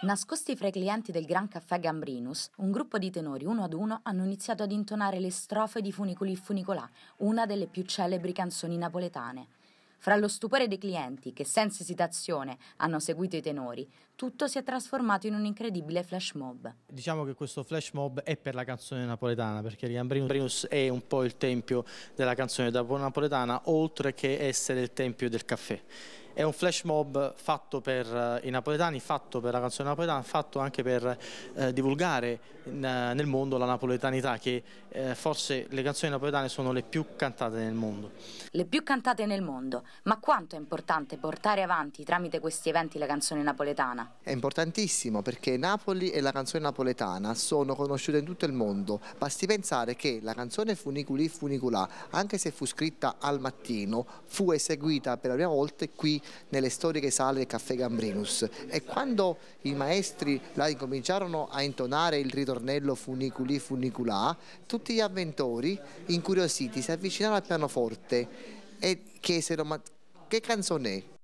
Nascosti fra i clienti del Gran Caffè Gambrinus, un gruppo di tenori uno ad uno hanno iniziato ad intonare le strofe di Funiculi Funicolà, una delle più celebri canzoni napoletane. Fra lo stupore dei clienti, che senza esitazione hanno seguito i tenori, tutto si è trasformato in un incredibile flash mob. Diciamo che questo flash mob è per la canzone napoletana, perché Gambrinus è un po' il tempio della canzone napoletana, oltre che essere il tempio del caffè è un flash mob fatto per eh, i napoletani, fatto per la canzone napoletana, fatto anche per eh, divulgare in, eh, nel mondo la napoletanità che eh, forse le canzoni napoletane sono le più cantate nel mondo. Le più cantate nel mondo, ma quanto è importante portare avanti tramite questi eventi la canzone napoletana? È importantissimo perché Napoli e la canzone napoletana sono conosciute in tutto il mondo. Basti pensare che la canzone Funiculi Funiculà, anche se fu scritta al mattino, fu eseguita per la prima volta qui nelle storiche sale del Caffè Gambrinus e quando i maestri là incominciarono a intonare il ritornello funiculi funiculà, tutti gli avventori incuriositi si avvicinarono al pianoforte e chiesero ma che canzone è?